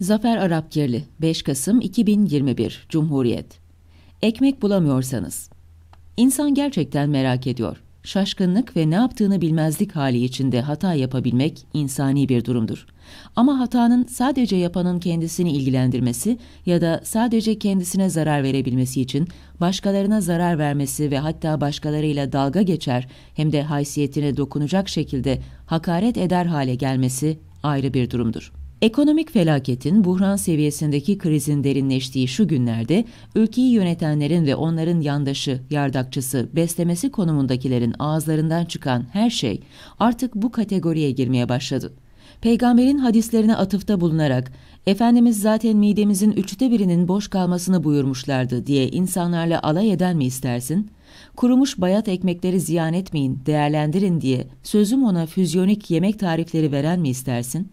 Zafer Arapkirli 5 Kasım 2021 Cumhuriyet Ekmek bulamıyorsanız İnsan gerçekten merak ediyor. Şaşkınlık ve ne yaptığını bilmezlik hali içinde hata yapabilmek insani bir durumdur. Ama hatanın sadece yapanın kendisini ilgilendirmesi ya da sadece kendisine zarar verebilmesi için başkalarına zarar vermesi ve hatta başkalarıyla dalga geçer hem de haysiyetine dokunacak şekilde hakaret eder hale gelmesi ayrı bir durumdur. Ekonomik felaketin buhran seviyesindeki krizin derinleştiği şu günlerde ülkeyi yönetenlerin ve onların yandaşı, yardakçısı, beslemesi konumundakilerin ağızlarından çıkan her şey artık bu kategoriye girmeye başladı. Peygamberin hadislerine atıfta bulunarak Efendimiz zaten midemizin üçte birinin boş kalmasını buyurmuşlardı diye insanlarla alay eden mi istersin? Kurumuş bayat ekmekleri ziyan etmeyin, değerlendirin diye sözüm ona füzyonik yemek tarifleri veren mi istersin?''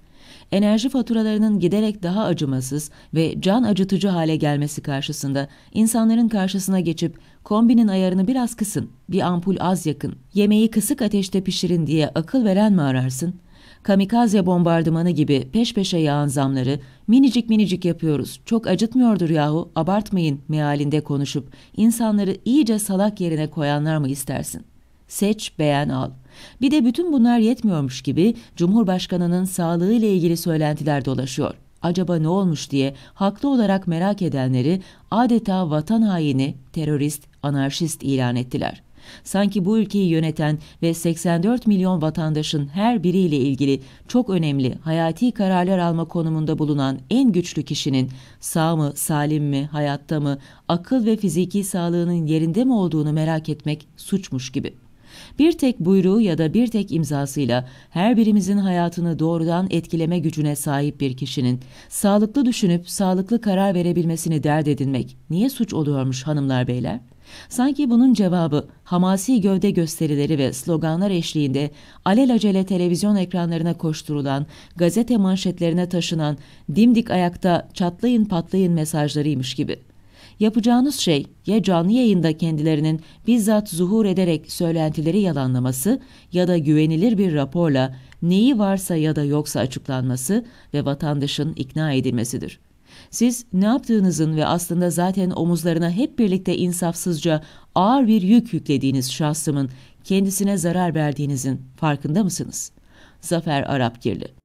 enerji faturalarının giderek daha acımasız ve can acıtıcı hale gelmesi karşısında insanların karşısına geçip kombinin ayarını biraz kısın, bir ampul az yakın, yemeği kısık ateşte pişirin diye akıl veren mi ararsın? Kamikaze bombardımanı gibi peş peşe yağan zamları minicik minicik yapıyoruz, çok acıtmıyordur yahu abartmayın mealinde konuşup insanları iyice salak yerine koyanlar mı istersin? Seç, beğen, al. Bir de bütün bunlar yetmiyormuş gibi Cumhurbaşkanı'nın sağlığı ile ilgili söylentiler dolaşıyor. Acaba ne olmuş diye haklı olarak merak edenleri adeta vatan haini, terörist, anarşist ilan ettiler. Sanki bu ülkeyi yöneten ve 84 milyon vatandaşın her biriyle ilgili çok önemli hayati kararlar alma konumunda bulunan en güçlü kişinin sağ mı, salim mi, hayatta mı, akıl ve fiziki sağlığının yerinde mi olduğunu merak etmek suçmuş gibi. Bir tek buyruğu ya da bir tek imzasıyla her birimizin hayatını doğrudan etkileme gücüne sahip bir kişinin sağlıklı düşünüp sağlıklı karar verebilmesini dert edinmek niye suç oluyormuş hanımlar beyler? Sanki bunun cevabı hamasi gövde gösterileri ve sloganlar eşliğinde alelacele televizyon ekranlarına koşturulan, gazete manşetlerine taşınan, dimdik ayakta çatlayın patlayın mesajlarıymış gibi.'' Yapacağınız şey ya canlı yayında kendilerinin bizzat zuhur ederek söylentileri yalanlaması ya da güvenilir bir raporla neyi varsa ya da yoksa açıklanması ve vatandaşın ikna edilmesidir. Siz ne yaptığınızın ve aslında zaten omuzlarına hep birlikte insafsızca ağır bir yük yüklediğiniz şahsımın kendisine zarar verdiğinizin farkında mısınız? Zafer Arapgirli